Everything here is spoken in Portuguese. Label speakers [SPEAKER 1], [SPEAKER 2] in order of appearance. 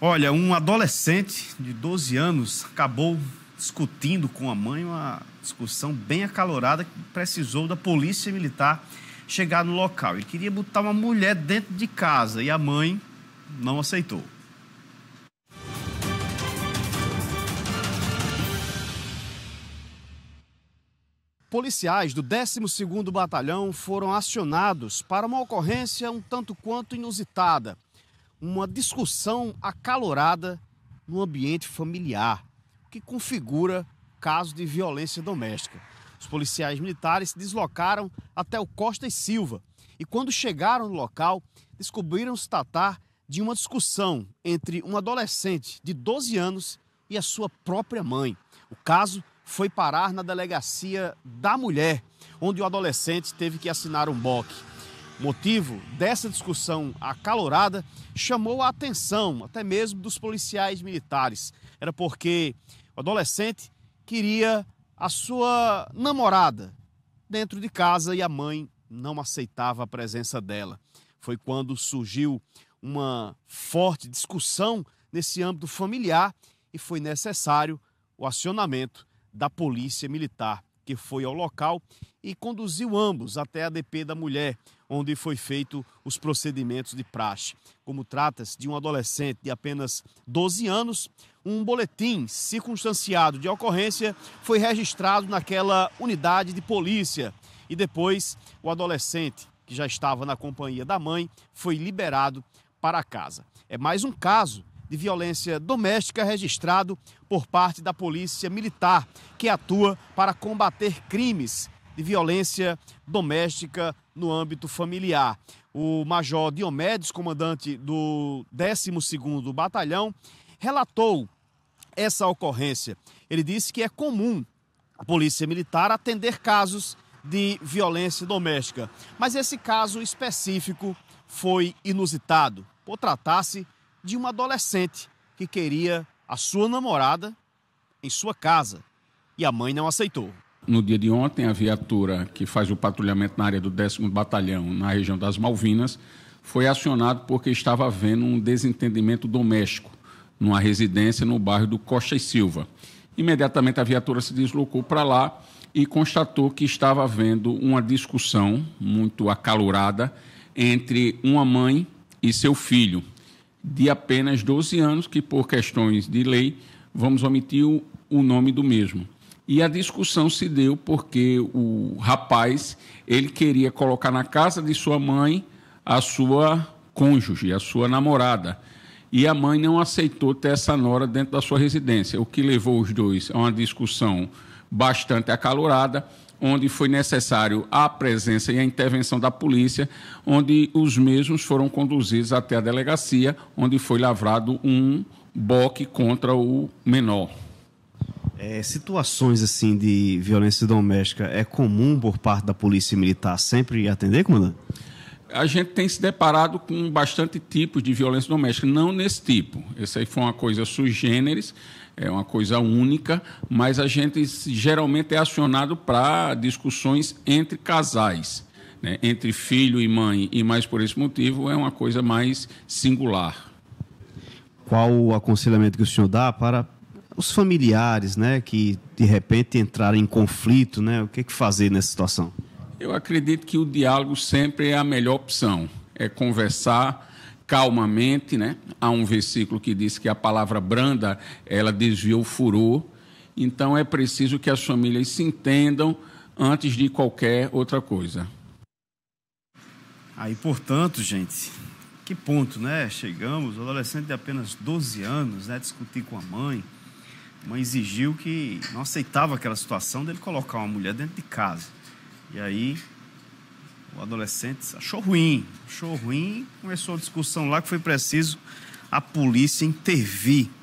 [SPEAKER 1] Olha, um adolescente de 12 anos acabou discutindo com a mãe uma discussão bem acalorada que precisou da polícia militar chegar no local. Ele queria botar uma mulher dentro de casa e a mãe não aceitou. Policiais do 12º Batalhão foram acionados para uma ocorrência um tanto quanto inusitada uma discussão acalorada no ambiente familiar, o que configura caso de violência doméstica. Os policiais militares se deslocaram até o Costa e Silva e, quando chegaram no local, descobriram se tratar de uma discussão entre um adolescente de 12 anos e a sua própria mãe. O caso foi parar na delegacia da mulher, onde o adolescente teve que assinar um boque. Motivo dessa discussão acalorada chamou a atenção até mesmo dos policiais militares. Era porque o adolescente queria a sua namorada dentro de casa e a mãe não aceitava a presença dela. Foi quando surgiu uma forte discussão nesse âmbito familiar e foi necessário o acionamento da polícia militar que foi ao local e conduziu ambos até a DP da mulher, onde foi feito os procedimentos de praxe. Como trata-se de um adolescente de apenas 12 anos, um boletim circunstanciado de ocorrência foi registrado naquela unidade de polícia e depois o adolescente, que já estava na companhia da mãe, foi liberado para casa. É mais um caso de violência doméstica registrado por parte da Polícia Militar, que atua para combater crimes de violência doméstica no âmbito familiar. O Major Diomedes, comandante do 12º Batalhão, relatou essa ocorrência. Ele disse que é comum a Polícia Militar atender casos de violência doméstica, mas esse caso específico foi inusitado, por tratar-se de uma adolescente que queria a sua namorada em sua casa e a
[SPEAKER 2] mãe não aceitou. No dia de ontem, a viatura que faz o patrulhamento na área do 10 Batalhão, na região das Malvinas, foi acionado porque estava havendo um desentendimento doméstico numa residência no bairro do Costa e Silva. Imediatamente a viatura se deslocou para lá e constatou que estava havendo uma discussão muito acalorada entre uma mãe e seu filho, de apenas 12 anos, que por questões de lei vamos omitir o, o nome do mesmo. E a discussão se deu porque o rapaz ele queria colocar na casa de sua mãe a sua cônjuge, a sua namorada. E a mãe não aceitou ter essa nora dentro da sua residência, o que levou os dois a uma discussão bastante acalorada onde foi necessário a presença e a intervenção da polícia, onde os mesmos foram conduzidos até a delegacia, onde foi lavrado um boque contra o menor. É, situações
[SPEAKER 1] assim de violência doméstica é comum por parte da polícia militar sempre atender, comandante?
[SPEAKER 2] a gente tem se deparado com bastante tipos de violência doméstica, não nesse tipo. Esse aí foi uma coisa sui generis, é uma coisa única, mas a gente geralmente é acionado para discussões entre casais, né? entre filho e mãe, e mais por esse motivo é uma coisa mais singular.
[SPEAKER 1] Qual o aconselhamento que o senhor dá para os familiares, né, que de repente entraram em conflito, né? O que, é que fazer nessa situação?
[SPEAKER 2] Eu acredito que o diálogo sempre é a melhor opção. É conversar calmamente, né? Há um versículo que diz que a palavra branda, ela desvia o furor. Então é preciso que as famílias se entendam antes de qualquer outra coisa. Aí, portanto, gente,
[SPEAKER 1] que ponto, né? Chegamos, o adolescente de apenas 12 anos, né, discutir com a mãe. A mãe exigiu que não aceitava aquela situação dele colocar uma mulher dentro de casa. E aí o adolescente achou ruim, achou ruim, começou a discussão lá que foi preciso a polícia intervir.